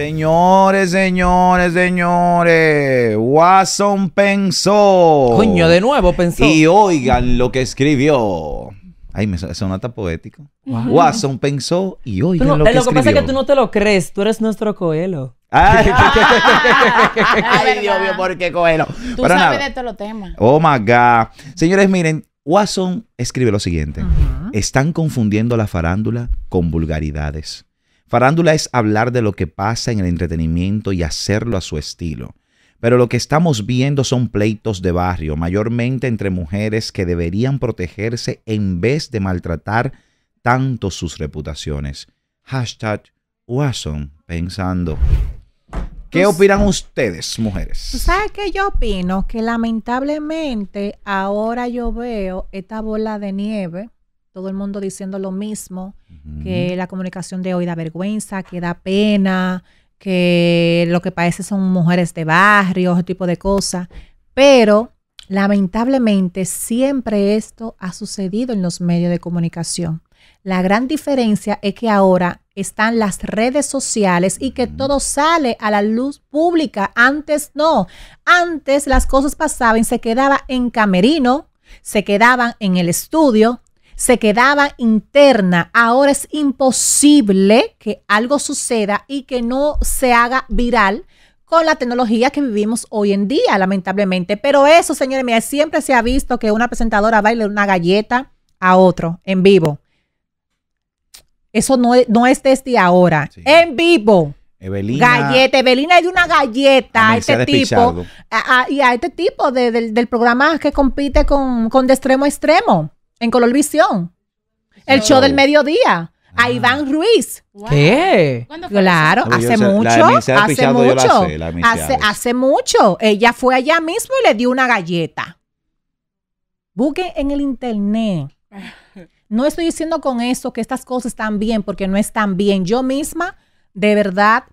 Señores, señores, señores. Watson pensó. Coño, de nuevo pensó. Y oigan lo que escribió. Ay, me suena tan poético. Watson pensó y oigan lo que eh, Lo que pasa es que tú no te lo crees. Tú eres nuestro coelo. Ay, Dios mío, ¿por qué coelo? Tú sabes de todos los temas. Oh, my God. Señores, miren. Watson escribe lo siguiente. Están confundiendo la farándula con vulgaridades. Farándula es hablar de lo que pasa en el entretenimiento y hacerlo a su estilo. Pero lo que estamos viendo son pleitos de barrio, mayormente entre mujeres que deberían protegerse en vez de maltratar tanto sus reputaciones. Hashtag Watson pensando. ¿Qué opinan ustedes, mujeres? ¿Sabes qué yo opino? Que lamentablemente ahora yo veo esta bola de nieve todo el mundo diciendo lo mismo, que la comunicación de hoy da vergüenza, que da pena, que lo que parece son mujeres de barrio, ese tipo de cosas. Pero lamentablemente siempre esto ha sucedido en los medios de comunicación. La gran diferencia es que ahora están las redes sociales y que todo sale a la luz pública. Antes no. Antes las cosas pasaban, se quedaba en camerino, se quedaban en el estudio, se quedaba interna. Ahora es imposible que algo suceda y que no se haga viral con la tecnología que vivimos hoy en día, lamentablemente. Pero eso, señores, míos, siempre se ha visto que una presentadora baile una galleta a otro en vivo. Eso no es, no desde ahora. En vivo. Galleta. Evelina es una galleta a este tipo. y a este tipo del programa que compite con, con De Extremo a Extremo en Colorvisión. El show del mediodía. A ah. Iván Ruiz. ¿Qué? Claro, hace mucho, hace mucho, hace, mucho. Ella fue allá mismo y le dio una galleta. Busque en el internet. No estoy diciendo con eso que estas cosas están bien, porque no están bien. Yo misma, de verdad,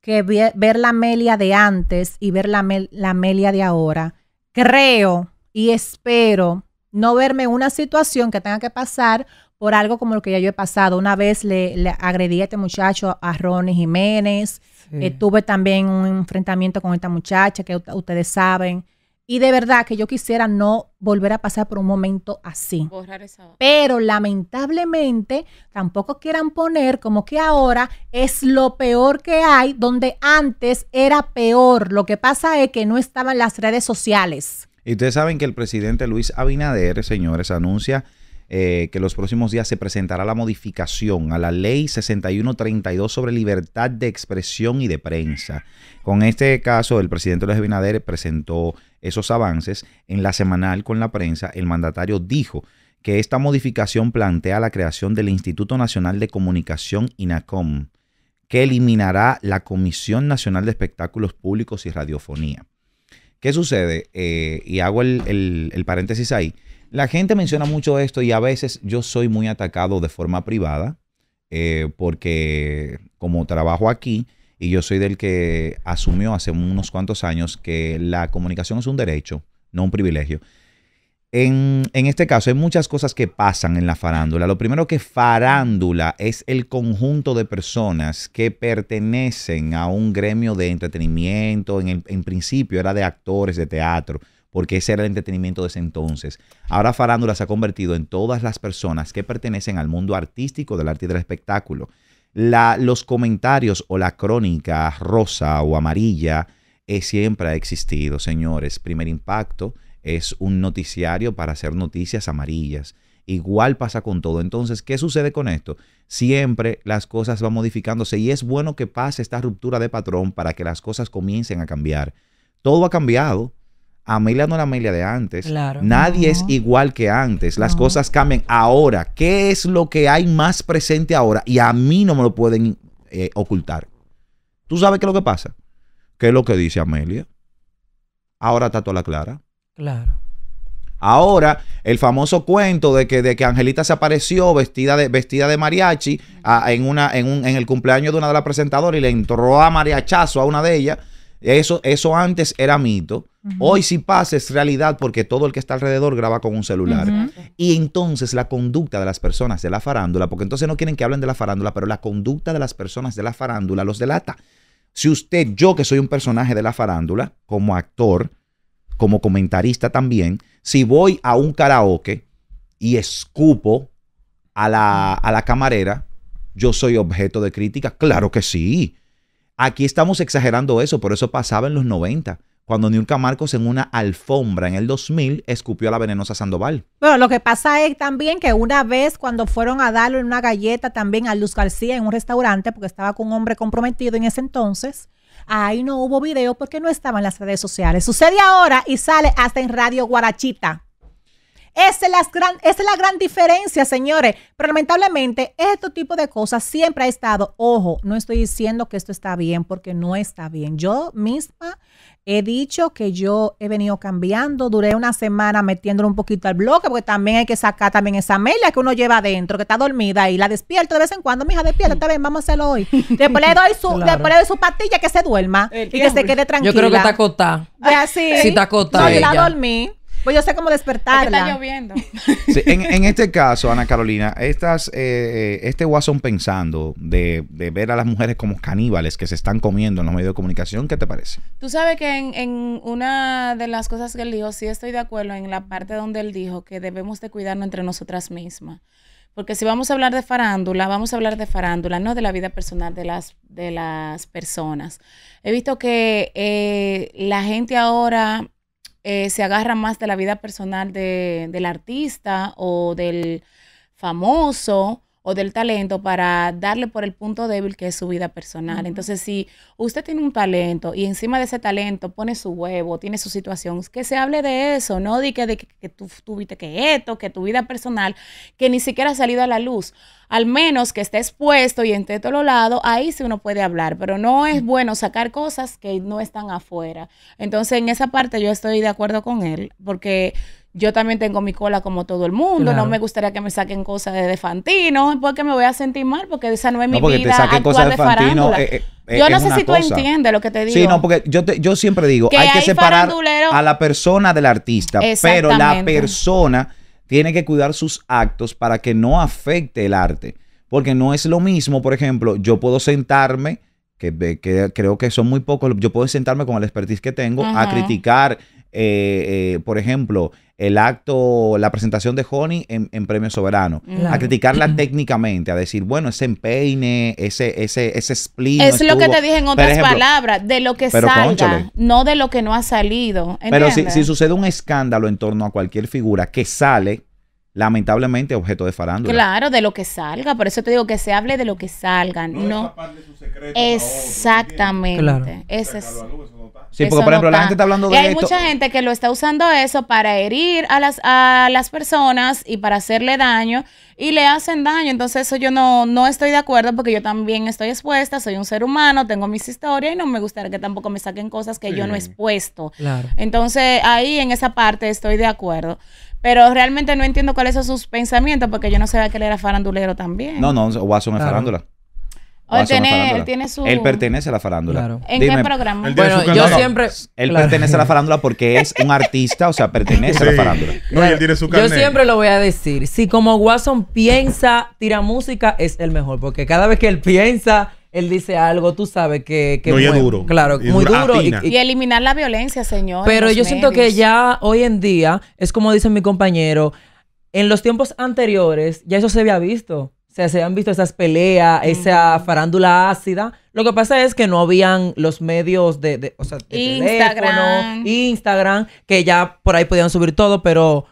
que ver la Amelia de antes y ver la, la Amelia de ahora, creo y espero no verme en una situación que tenga que pasar por algo como lo que ya yo he pasado. Una vez le, agredí a este muchacho, a Ronnie Jiménez. Eh, tuve también un enfrentamiento con esta muchacha que ustedes saben. Y de verdad que yo quisiera no volver a pasar por un momento así. Pero lamentablemente tampoco quieran poner como que ahora es lo peor que hay, donde antes era peor. Lo que pasa es que no estaban las redes sociales. Y ustedes saben que el presidente Luis Abinader, señores, anuncia eh, que los próximos días se presentará la modificación a la ley 6132 sobre libertad de expresión y de prensa. Con este caso, el presidente Luis Abinader presentó esos avances en la semanal con la prensa. El mandatario dijo que esta modificación plantea la creación del Instituto Nacional de Comunicación, INACOM, que eliminará la Comisión Nacional de Espectáculos Públicos y Radiofonía. ¿Qué sucede? Eh, y hago el, paréntesis ahí. La gente menciona mucho esto y a veces yo soy muy atacado de forma privada eh, porque como trabajo aquí y yo soy del que asumió hace unos cuantos años que la comunicación es un derecho, no un privilegio. En, este caso hay muchas cosas que pasan en la farándula. Lo primero que farándula es el conjunto de personas que pertenecen a un gremio de entretenimiento, en, principio era de actores de teatro, porque ese era el entretenimiento de ese entonces. Ahora farándula se ha convertido en todas las personas que pertenecen al mundo artístico del arte y del espectáculo. los comentarios o la crónica rosa o amarilla eh, siempre ha existido, señores. Primer impacto es un noticiario para hacer noticias amarillas. Igual pasa con todo. Entonces, ¿qué sucede con esto? Siempre las cosas van modificándose y es bueno que pase esta ruptura de patrón para que las cosas comiencen a cambiar. Todo ha cambiado. Amelia no era Amelia de antes. Nadie es igual que antes. Las cosas cambian. Ahora, ¿qué es lo que hay más presente ahora? Y a mí no me lo pueden eh, ocultar. ¿Tú sabes qué es lo que pasa? ¿Qué es lo que dice Amelia? Ahora está toda la clara. Claro. Ahora, el famoso cuento de que, de que Angelita se apareció vestida de, vestida de mariachi en, una, en, un, en el cumpleaños de una de las presentadoras y le entró a mariachazo a una de ellas. Eso, eso antes era mito. Hoy si pasa es realidad porque todo el que está alrededor graba con un celular. Y entonces la conducta de las personas de la farándula, porque entonces no quieren que hablen de la farándula, pero la conducta de las personas de la farándula los delata. Si usted, yo que soy un personaje de la farándula, como actor, como comentarista también, si voy a un karaoke y escupo a la, a la camarera, yo soy objeto de crítica. Claro que sí. Aquí estamos exagerando eso, pero eso pasaba en los 90 cuando Niurka Marcos en una alfombra en el 2000 escupió a la venenosa Sandoval. Pero lo que pasa es también que una vez cuando fueron a darle una galleta también a Luz García en un restaurante, porque estaba con un hombre comprometido en ese entonces, Ahí no hubo video porque no estaba en las redes sociales. Sucede ahora y sale hasta en Radio Guarachita. Esa es, la gran, es la gran diferencia, señores. Pero lamentablemente, este tipo de cosas siempre ha estado. Ojo, no estoy diciendo que esto está bien, porque no está bien. Yo misma he dicho que yo he venido cambiando. Duré una semana metiéndolo un poquito al bloque, porque también hay que sacar también esa mela que uno lleva adentro, que está dormida y la despierto de vez en cuando. Mija, despierta, está bien, vamos a hacerlo hoy. Después le doy su, después su pastilla que se duerma y que se quede tranquila. Yo creo que está acotada. Sí, está acotada. yo la dormí. Pues yo sé cómo despertarla. está lloviendo. en, este caso, Ana Carolina, estas, eh, eh, este guasón pensando de, ver a las mujeres como caníbales que se están comiendo en los medios de comunicación, ¿qué te parece? Tú sabes que en, una de las cosas que él dijo, sí estoy de acuerdo en la parte donde él dijo que debemos de cuidarnos entre nosotras mismas. Porque si vamos a hablar de farándula, vamos a hablar de farándula, no de la vida personal de las, de las personas. He visto que eh, la gente ahora eh, se agarra más de la vida personal de, del artista o del famoso o del talento para darle por el punto débil que es su vida personal. Entonces, si usted tiene un talento y encima de ese talento pone su huevo, tiene su situación, que se hable de eso, no de que, de que, tú tuviste que esto, que tu vida personal, que ni siquiera ha salido a la luz. Al menos que esté expuesto y entre todos lados, ahí sí uno puede hablar, pero no es bueno sacar cosas que no están afuera. Entonces, en esa parte yo estoy de acuerdo con él, porque yo también tengo mi cola como todo el mundo, no me gustaría que me saquen cosas de, Fantino, porque me voy a sentir mal, porque esa no es mi no, vida actual cosas de, Fantino, eh, eh, eh, yo no sé si tú entiendes lo que te digo. Sí, no, porque yo, yo siempre digo, hay que separar a la persona del artista, pero la persona tiene que cuidar sus actos para que no afecte el arte, porque no es lo mismo, por ejemplo, yo puedo sentarme, que, creo que son muy pocos, yo puedo sentarme con el expertise que tengo a criticar eh, eh, por ejemplo, el acto, la presentación de Honey en, Premio Soberano, a criticarla técnicamente, a decir, bueno, ese empeine, ese, ese, ese split. Es lo que te dije en otras palabras, de lo que salga, no de lo que no ha salido. Pero si, si sucede un escándalo en torno a cualquier figura que sale, lamentablemente objeto de farándula. Claro, de lo que salga, por eso te digo que se hable de lo que salgan no, Exactamente. Sí, porque por ejemplo la gente está hablando de y hay mucha gente que lo está usando eso para herir a las a las personas y para hacerle daño y le hacen daño, entonces eso yo no no estoy de acuerdo porque yo también estoy expuesta, soy un ser humano, tengo mis historias y no me gustaría que tampoco me saquen cosas que yo no he expuesto. Entonces ahí en esa parte estoy de acuerdo. Pero realmente no entiendo cuáles son sus pensamientos porque yo no sabía que él era farandulero también. No, no, Watson es farándula. Él tiene, su... Él pertenece a la farándula. ¿En qué programa? yo siempre. Él pertenece a la farándula porque es un artista, o sea, pertenece a la farándula. él tiene su Yo siempre lo voy a decir. Si como Watson piensa, tira música, es el mejor. Porque cada vez que él piensa, él dice algo, tú sabes que... que muy, duro. Claro, muy duro. y, eliminar la violencia, señor. Pero yo siento que ya hoy en día, es como dice mi compañero, en los tiempos anteriores ya eso se había visto. O sea, se han visto esas peleas, esa farándula ácida. Lo que pasa es que no habían los medios de, o sea, Instagram. Instagram, que ya por ahí podían subir todo, pero...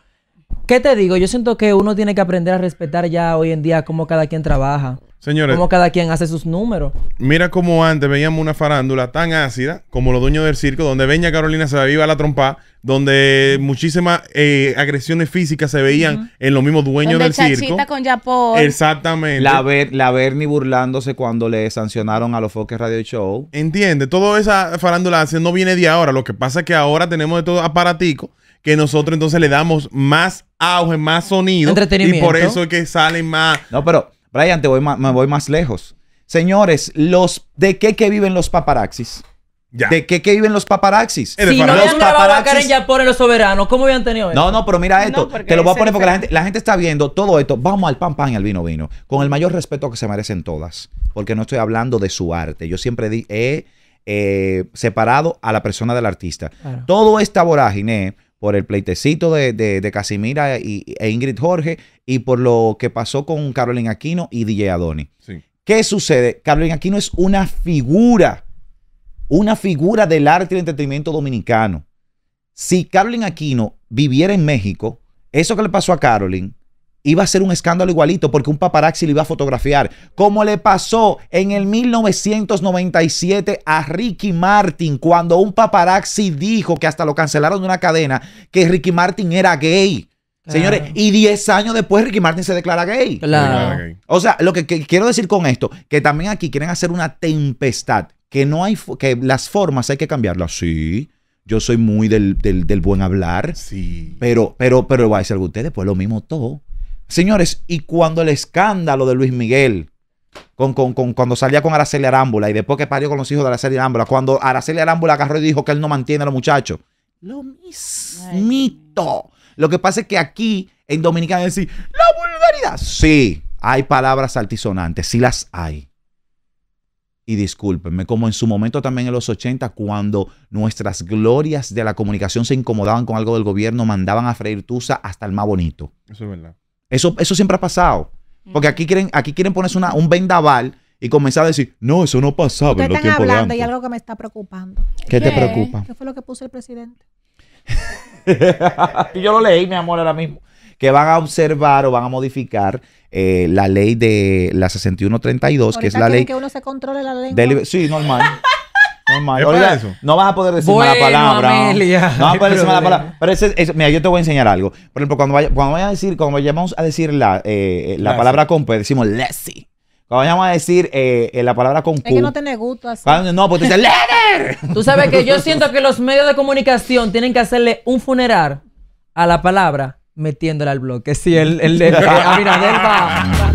¿Qué te digo? Yo siento que uno tiene que aprender a respetar ya hoy en día cómo cada quien trabaja. Señores. Como cada quien hace sus números. Mira cómo antes veíamos una farándula tan ácida como los dueños del circo, donde Beña Carolina se viva la trompa, donde muchísimas eh, agresiones físicas se veían en los mismos dueños donde del circo. con Japón. Exactamente. La, la Bernie burlándose cuando le sancionaron a los Foques Radio Show. Entiende, toda esa farándula no viene de ahora. Lo que pasa es que ahora tenemos de todo aparatico que nosotros entonces le damos más auge, más sonido. Entretenimiento. Y por eso es que salen más. No, pero Brian, te voy me voy más lejos. Señores, los, ¿de qué que viven los paparaxis? ¿De qué que viven los paparaxis? Si los no los paparaxis... Los Soberanos, ¿cómo habían tenido No, no, pero mira esto. te lo voy a poner porque la gente, está viendo todo esto. Vamos al pan pan y al vino vino. Con el mayor respeto que se merecen todas. Porque no estoy hablando de su arte. Yo siempre he eh, separado a la persona del artista. Todo esta vorágine por el pleitecito de, Casimira y, e Ingrid Jorge y por lo que pasó con Carolyn Aquino y DJ Adoni. ¿Qué sucede? Carolyn Aquino es una figura, una figura del arte y el entretenimiento dominicano. Si Carolyn Aquino viviera en México, eso que le pasó a Carolyn iba a ser un escándalo igualito porque un paparazzi le iba a fotografiar, como le pasó en el 1997 a Ricky Martin cuando un paparazzi dijo que hasta lo cancelaron de una cadena que Ricky Martin era gay. Señores, y 10 años después Ricky Martin se declara gay. O sea, lo que, quiero decir con esto, que también aquí quieren hacer una tempestad, que no hay que las formas hay que cambiarlas. Sí. Yo soy muy del, buen hablar. Sí. Pero, pero, pero va a decir ustedes, pues lo mismo todo. Señores, y cuando el escándalo de Luis Miguel, con, con, cuando salía con Araceli Arámbula y después que parió con los hijos de Araceli Arámbula, cuando Araceli Arámbula agarró y dijo que él no mantiene a los muchachos. Lo mismito. Lo que pasa es que aquí en Dominicana decir la vulgaridad. Sí, hay palabras altisonantes, sí las hay. Y discúlpenme, como en su momento también en los 80, cuando nuestras glorias de la comunicación se incomodaban con algo del gobierno, mandaban a Freir tusa hasta el más bonito. Eso es verdad. Eso, eso siempre ha pasado. Porque aquí quieren, aquí quieren ponerse una, un vendaval y comenzar a decir, no, eso no pasaba. Ustedes en están hablando y algo que me está preocupando. ¿Qué, te preocupa? ¿Qué fue lo que puso el presidente? Yo lo leí, mi amor, ahora mismo. Que van a observar o van a modificar eh, la ley de la 6132, que es la ley. que uno se controle la ley. Sí, normal. No vas a poder decir la mala palabra. no vas a poder decir mala palabra. Pero mira, yo te voy a enseñar algo. Por ejemplo, cuando, vaya, cuando vaya a decir, cuando vayamos a decir la, eh, eh, la palabra compa, decimos Lessie. Cuando vayamos a decir eh, la palabra con Q. Es que no tiene gusto así. no, pues te dices ¡Leder! Tú sabes que yo siento que los medios de comunicación tienen que hacerle un funeral a la palabra metiéndola al bloque. Sí, el, el, de ah, mira, va.